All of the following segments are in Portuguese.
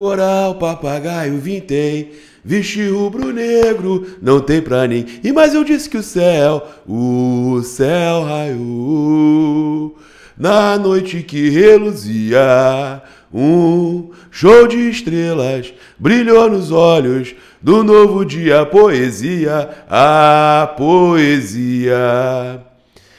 Coral, papagaio, vintém, viste rubro-negro, não tem pra nem. E mais eu disse que o céu, o céu raiou, na noite que reluzia um show de estrelas, brilhou nos olhos do novo dia, poesia, a poesia,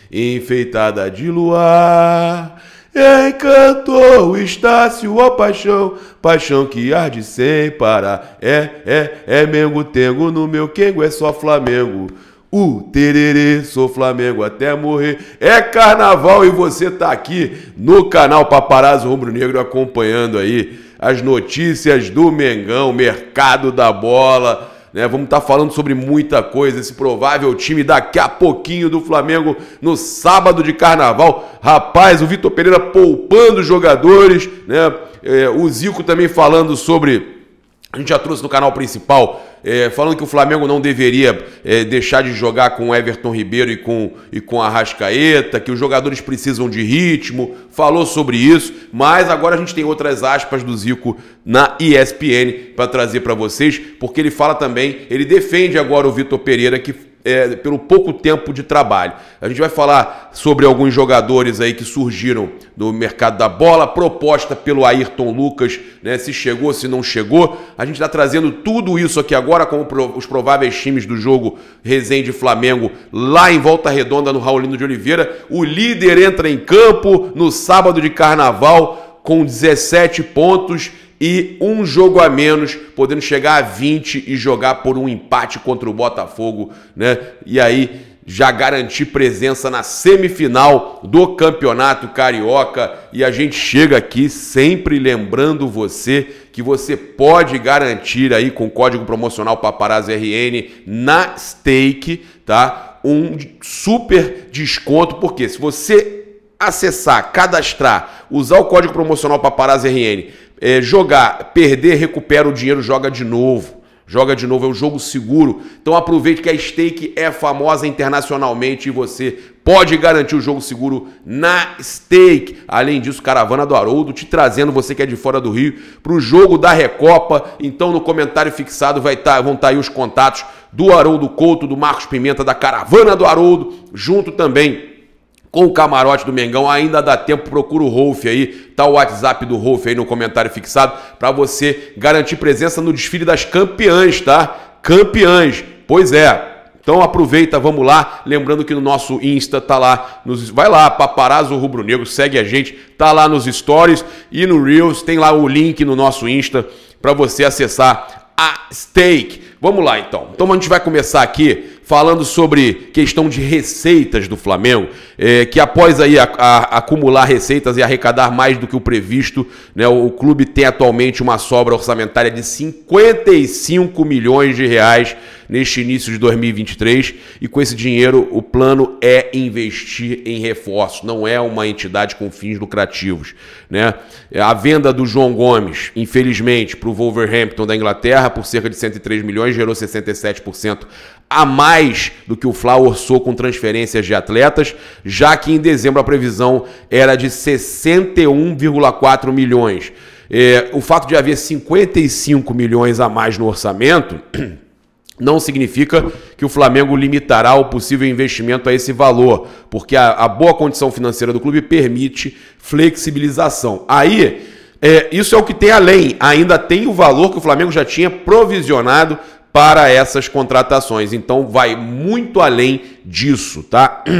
enfeitada de luar Encantou Estácio, ó paixão, paixão que arde sem parar. É, é, é Mengo Tengo, no meu Kengo é só Flamengo. O uh, tererê, sou Flamengo até morrer. É carnaval e você tá aqui no canal Paparazzo Rubro Negro acompanhando aí as notícias do Mengão, mercado da bola né? Vamos estar tá falando sobre muita coisa, esse provável time daqui a pouquinho do Flamengo no sábado de carnaval. Rapaz, o Vitor Pereira poupando jogadores, né? É, o Zico também falando sobre a gente já trouxe no canal principal, é, falando que o Flamengo não deveria é, deixar de jogar com o Everton Ribeiro e com, e com a Rascaeta, que os jogadores precisam de ritmo, falou sobre isso, mas agora a gente tem outras aspas do Zico na ESPN para trazer para vocês, porque ele fala também, ele defende agora o Vitor Pereira, que é, pelo pouco tempo de trabalho. A gente vai falar sobre alguns jogadores aí que surgiram no mercado da bola, proposta pelo Ayrton Lucas, né, se chegou, se não chegou. A gente está trazendo tudo isso aqui agora com os prováveis times do jogo Resende Flamengo lá em Volta Redonda, no Raulino de Oliveira. O líder entra em campo no sábado de carnaval com 17 pontos e um jogo a menos, podendo chegar a 20 e jogar por um empate contra o Botafogo, né? E aí já garantir presença na semifinal do Campeonato Carioca. E a gente chega aqui sempre lembrando você que você pode garantir aí com o código promocional Paparazzi RN na stake, tá? Um super desconto, porque se você acessar, cadastrar, usar o código promocional Paparazzi RN é, jogar, perder, recupera o dinheiro, joga de novo. Joga de novo, é um jogo seguro. Então aproveite que a Stake é famosa internacionalmente e você pode garantir o jogo seguro na Stake. Além disso, Caravana do Haroldo te trazendo, você que é de fora do Rio, para o jogo da Recopa. Então no comentário fixado vai tá, vão estar tá aí os contatos do Haroldo Couto, do Marcos Pimenta, da Caravana do Haroldo, junto também com o camarote do Mengão. Ainda dá tempo, procura o Rolf aí, tá o WhatsApp do Rolf aí no comentário fixado para você garantir presença no desfile das campeãs, tá? Campeãs. Pois é. Então aproveita, vamos lá, lembrando que no nosso Insta tá lá, nos, vai lá, Paparazzo Rubro Negro, segue a gente, tá lá nos stories e no Reels, tem lá o link no nosso Insta para você acessar a stake. Vamos lá então. Então a gente vai começar aqui falando sobre questão de receitas do Flamengo, é, que após aí a, a, acumular receitas e arrecadar mais do que o previsto, né, o, o, clube tem atualmente uma sobra orçamentária de 55 milhões de reais neste início de 2023 e com esse dinheiro o plano é investir em reforços, não é uma entidade com fins lucrativos. Né? A venda do João Gomes, infelizmente, para o Wolverhampton da Inglaterra por cerca de 103 milhões gerou 67% a mais do que o Fla orçou com transferências de atletas, já que em dezembro a previsão era de 61,4 milhões. É, o fato de haver 55 milhões a mais no orçamento não significa que o Flamengo limitará o possível investimento a esse valor, porque a, a boa condição financeira do clube permite flexibilização. Aí, é, isso é o que tem além. Ainda tem o valor que o Flamengo já tinha provisionado para essas contratações. Então vai muito além disso, tá?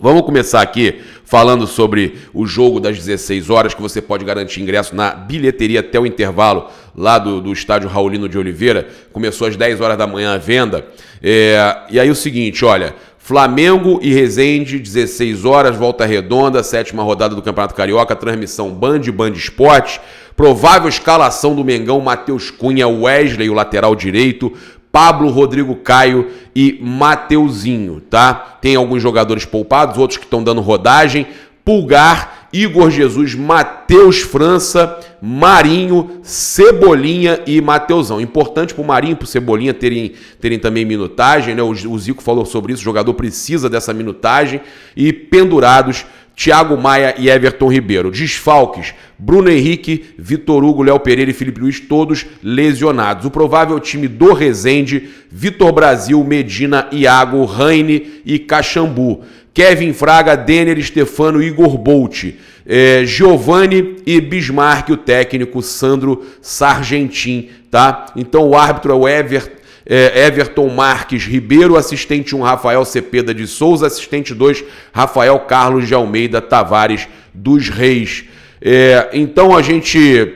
Vamos começar aqui falando sobre o jogo das 16 horas, que você pode garantir ingresso na bilheteria até o intervalo lá do, do estádio Raulino de Oliveira. Começou às 10 horas da manhã a venda. É, e aí o seguinte, olha, Flamengo e Resende, 16 horas, volta redonda, sétima rodada do Campeonato Carioca, transmissão Band, Band Esportes. Provável escalação do Mengão: Matheus Cunha, Wesley, o lateral direito, Pablo, Rodrigo Caio e Mateuzinho, tá? Tem alguns jogadores poupados, outros que estão dando rodagem. Pulgar, Igor Jesus, Matheus França, Marinho, Cebolinha e Mateusão. Importante para o Marinho e para o Cebolinha terem, terem também minutagem, né? O, o Zico falou sobre isso, o jogador precisa dessa minutagem. E pendurados Thiago Maia e Everton Ribeiro. Desfalques: Bruno Henrique, Vitor Hugo, Léo Pereira e Felipe Luiz, todos lesionados. O provável time do Rezende: Vitor Brasil, Medina, Iago, Raine e Caxambu. Kevin Fraga, Denner, Stefano, Igor Bolt, eh, é, Giovanni e Bismarck, o técnico Sandro Sargentin, tá? Então o árbitro é o Everton é, Everton Marques Ribeiro, assistente 1 Rafael Cepeda de Souza, assistente 2 Rafael Carlos de Almeida Tavares dos Reis. É, então a gente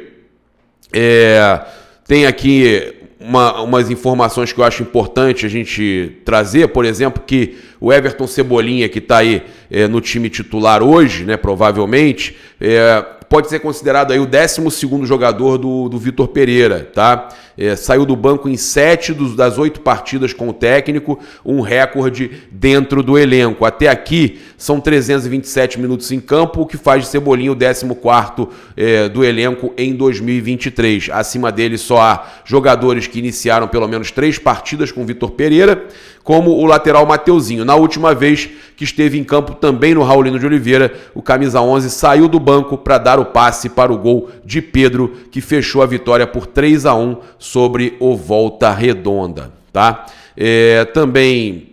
é, tem aqui uma, umas informações que eu acho importante a gente trazer, por exemplo, que o Everton Cebolinha, que está aí é, no time titular hoje, né, provavelmente, é, pode ser considerado aí o 12 jogador do, do Vitor Pereira, tá? É, saiu do banco em sete dos, das oito partidas com o técnico, um recorde dentro do elenco. Até aqui, são 327 minutos em campo, o que faz de Cebolinha o 14 eh, do elenco em 2023. Acima dele só há jogadores que iniciaram pelo menos três partidas com Vitor Pereira, como o lateral Mateuzinho. Na última vez que esteve em campo também no Raulino de Oliveira, o camisa 11 saiu do banco para dar o passe para o gol de Pedro, que fechou a vitória por 3 a 1 sobre o Volta Redonda, tá? É, também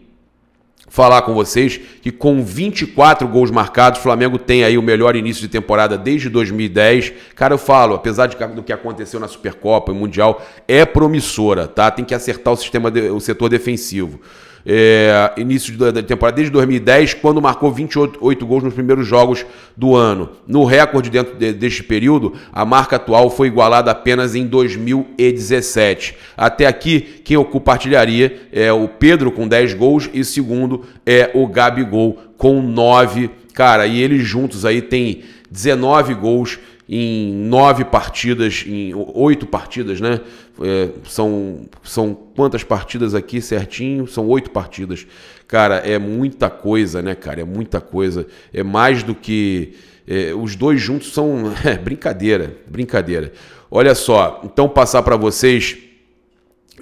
falar com vocês que com 24 gols marcados, o Flamengo tem aí o melhor início de temporada desde 2010. Cara, eu falo, apesar de, do que aconteceu na Supercopa e Mundial, é promissora, tá? Tem que acertar o sistema, de, o setor defensivo é, início da temporada, desde 2010, quando marcou 28 gols nos primeiros jogos do ano. No recorde dentro de, deste período, a marca atual foi igualada apenas em 2017. Até aqui, quem ocupa artilharia é o Pedro com 10 gols e segundo é o Gabigol com 9. Cara, e eles juntos aí têm 19 gols em nove partidas, em oito partidas, né? É, são, são quantas partidas aqui certinho? São oito partidas. Cara, é muita coisa, né, cara? É muita coisa. É mais do que. É, os dois juntos são. É, brincadeira, brincadeira. Olha só, então passar para vocês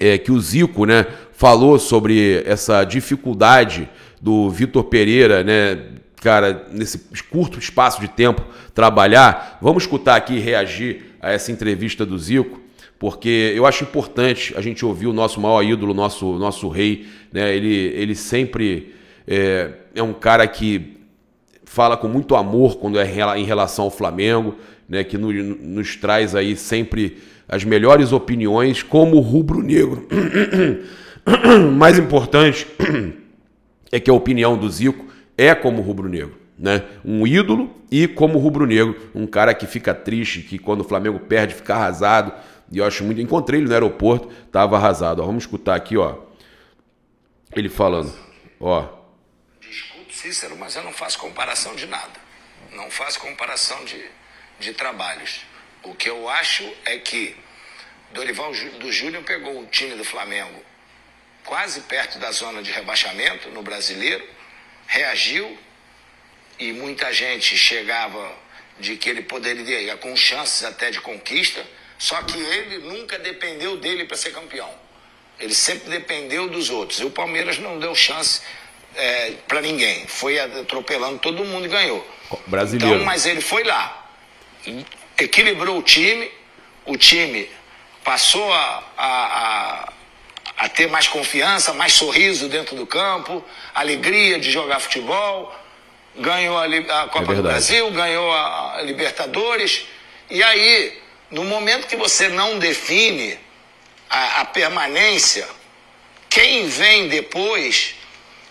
é, que o Zico, né, falou sobre essa dificuldade do Vitor Pereira, né, cara, nesse curto espaço de tempo trabalhar. Vamos escutar aqui e reagir a essa entrevista do Zico, porque eu acho importante a gente ouvir o nosso maior ídolo, nosso nosso rei, né? Ele, ele sempre é, é um cara que fala com muito amor quando é em relação ao Flamengo, né? Que nos, nos traz aí sempre as melhores opiniões como rubro-negro. Mais importante é que a opinião do Zico é como rubro-negro. Né? Um ídolo e, como rubro-negro, um cara que fica triste, que quando o Flamengo perde fica arrasado. E eu acho muito. Encontrei ele no aeroporto, tava arrasado. Ó, vamos escutar aqui, ó. Ele falando, ó. Desculpe, Cícero, mas eu não faço comparação de nada. Não faço comparação de, de trabalhos. O que eu acho é que Dorival do Júnior pegou o time do Flamengo quase perto da zona de rebaixamento no brasileiro reagiu e muita gente chegava de que ele poderia, com chances até de conquista, só que ele nunca dependeu dele para ser campeão. Ele sempre dependeu dos outros. E o Palmeiras não deu chance é, para ninguém. Foi atropelando todo mundo e ganhou. Brasileiro. Então, mas ele foi lá, equilibrou o time, o time passou a, a a ter mais confiança, mais sorriso dentro do campo, alegria de jogar futebol. Ganhou a, a é Copa é do Brasil, ganhou a Libertadores. E aí, no momento que você não define a, a permanência, quem vem depois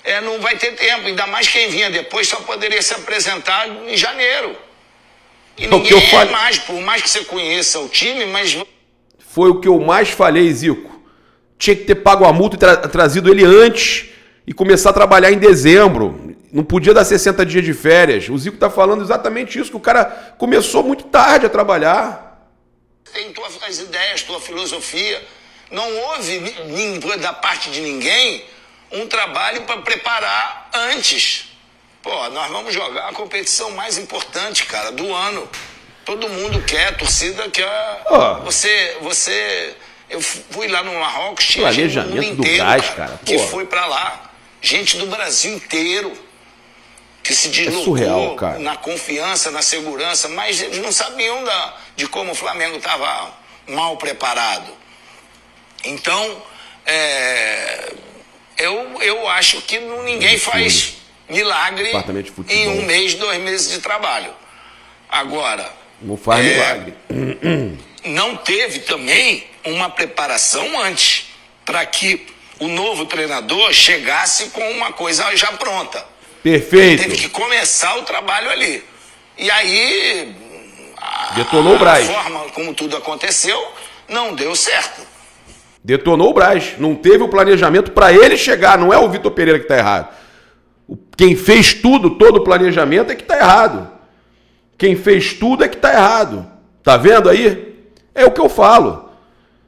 é, não vai ter tempo. Ainda mais quem vinha depois só poderia se apresentar em janeiro. E é ninguém eu é mais, por mais que você conheça o time, mas. Foi o que eu mais falei, Zico tinha que ter pago a multa e tra trazido ele antes e começar a trabalhar em dezembro. Não podia dar 60 dias de férias. O Zico está falando exatamente isso, que o cara começou muito tarde a trabalhar. Tem tuas ideias, tua filosofia. Não houve da parte de ninguém um trabalho para preparar antes. Pô, nós vamos jogar a competição mais importante, cara, do ano. Todo mundo quer, a torcida quer. Oh. Você, você eu fui lá no Marrocos, tinha gente do, mundo inteiro, do gás, cara, cara que foi para lá. Gente do Brasil inteiro que se é deslocou é surreal, cara. na confiança, na segurança, mas eles não sabiam da, de como o Flamengo estava mal preparado. Então, é, eu, eu acho que ninguém faz milagre em um mês, dois meses de trabalho. Agora. Não faz é, milagre. não teve também uma preparação antes para que o novo treinador chegasse com uma coisa já pronta. Perfeito. Ele teve que começar o trabalho ali. E aí a, detonou o Braz. A forma como tudo aconteceu não deu certo. Detonou o Braz. Não teve o planejamento para ele chegar. Não é o Vitor Pereira que está errado. Quem fez tudo, todo o planejamento é que está errado. Quem fez tudo é que está errado. Tá vendo aí? É o que eu falo.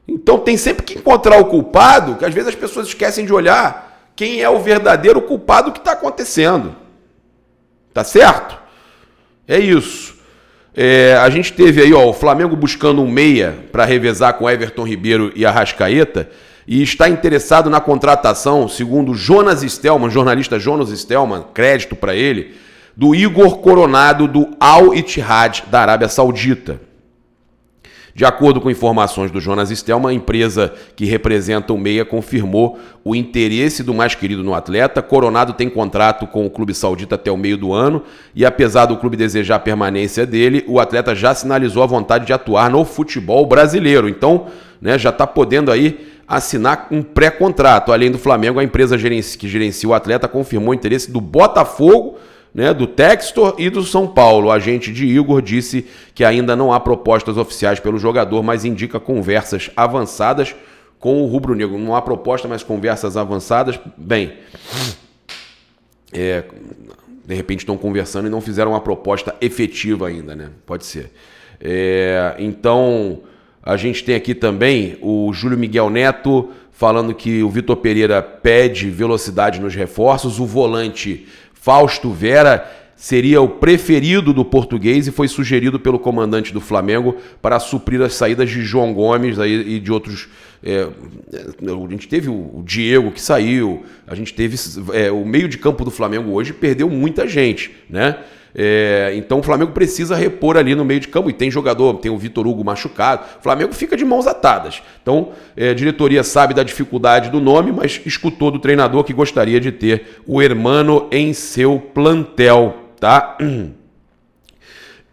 Então tem sempre que encontrar o culpado, que às vezes as pessoas esquecem de olhar quem é o verdadeiro culpado que está acontecendo. Tá certo? É isso. É, a gente teve aí ó, o Flamengo buscando um meia para revezar com Everton Ribeiro e Arrascaeta e está interessado na contratação, segundo Jonas Stelman, jornalista Jonas Stelman, crédito para ele, do Igor Coronado do Al Ittihad da Arábia Saudita. De acordo com informações do Jonas Stelma, a empresa que representa o Meia confirmou o interesse do mais querido no atleta. Coronado tem contrato com o clube saudita até o meio do ano e, apesar do clube desejar a permanência dele, o atleta já sinalizou a vontade de atuar no futebol brasileiro. Então, né, já está podendo aí assinar um pré-contrato. Além do Flamengo, a empresa que gerencia o atleta confirmou o interesse do Botafogo né, do Textor e do São Paulo. O agente de Igor disse que ainda não há propostas oficiais pelo jogador, mas indica conversas avançadas com o Rubro Negro. Não há proposta, mas conversas avançadas. Bem, é, de repente estão conversando e não fizeram uma proposta efetiva ainda, né? Pode ser. É, então, a gente tem aqui também o Júlio Miguel Neto falando que o Vitor Pereira pede velocidade nos reforços. O volante Fausto Vera seria o preferido do português e foi sugerido pelo comandante do Flamengo para suprir as saídas de João Gomes e de outros. É, a gente teve o Diego que saiu, a gente teve. É, o meio de campo do Flamengo hoje perdeu muita gente, né? É, então o Flamengo precisa repor ali no meio de campo. E tem jogador, tem o Vitor Hugo machucado. O Flamengo fica de mãos atadas. Então é, a diretoria sabe da dificuldade do nome, mas escutou do treinador que gostaria de ter o Hermano em seu plantel. Tá?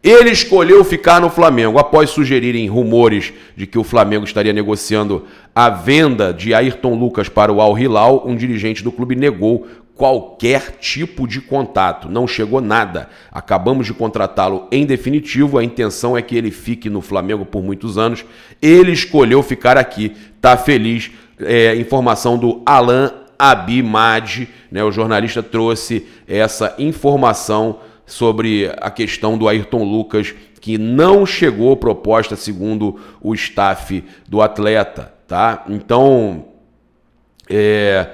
Ele escolheu ficar no Flamengo após sugerirem rumores de que o Flamengo estaria negociando a venda de Ayrton Lucas para o Al Hilal. Um dirigente do clube negou qualquer tipo de contato. Não chegou nada. Acabamos de contratá-lo em definitivo. A intenção é que ele fique no Flamengo por muitos anos. Ele escolheu ficar aqui. Tá feliz. É, informação do Alan Abimad, né? O jornalista trouxe essa informação sobre a questão do Ayrton Lucas que não chegou proposta segundo o staff do atleta, tá? Então, é,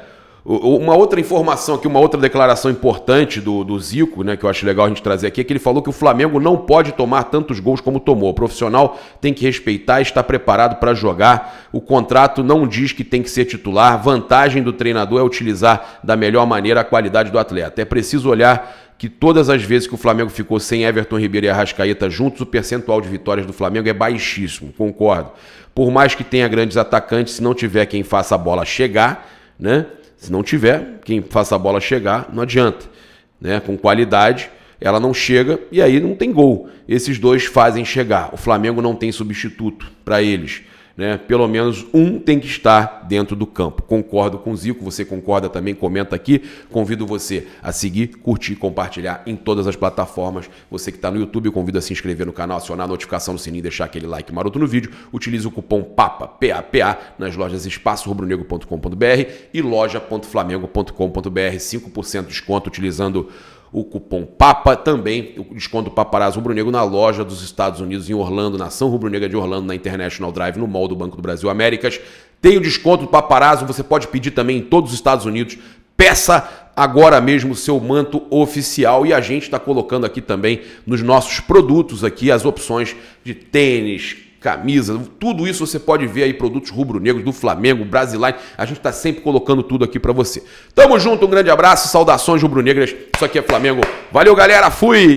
uma outra informação aqui, uma outra declaração importante do, do Zico, né, que eu acho legal a gente trazer aqui, é que ele falou que o Flamengo não pode tomar tantos gols como tomou. O profissional tem que respeitar, está preparado para jogar. O contrato não diz que tem que ser titular. Vantagem do treinador é utilizar da melhor maneira a qualidade do atleta. É preciso olhar que todas as vezes que o Flamengo ficou sem Everton Ribeiro e Arrascaeta juntos, o percentual de vitórias do Flamengo é baixíssimo, concordo. Por mais que tenha grandes atacantes, se não tiver quem faça a bola chegar, né? Se não tiver, quem faça a bola chegar, não adianta. Né? Com qualidade, ela não chega e aí não tem gol. Esses dois fazem chegar. O Flamengo não tem substituto para eles né? Pelo menos um tem que estar dentro do campo. Concordo com o Zico, você concorda também? Comenta aqui. Convido você a seguir, curtir, compartilhar em todas as plataformas. Você que está no YouTube, convido a se inscrever no canal, acionar a notificação no sininho, deixar aquele like maroto no vídeo. Utilize o cupom PAPA, PAPA, nas lojas espaçorubronegro.com.br e loja.flamengo.com.br. 5% de desconto utilizando o cupom PAPA, também o desconto Paparazzo Rubro Negro na loja dos Estados Unidos em Orlando, na São Rubro Negra de Orlando, na International Drive, no Mall do Banco do Brasil Américas. Tem o desconto do Paparazzo, você pode pedir também em todos os Estados Unidos. Peça agora mesmo o seu manto oficial e a gente está colocando aqui também nos nossos produtos aqui as opções de tênis, camisa, tudo isso você pode ver aí, produtos rubro-negros do Flamengo, Brasiline, a gente está sempre colocando tudo aqui para você. Tamo junto, um grande abraço, saudações rubro-negras, isso aqui é Flamengo. Valeu, galera, fui!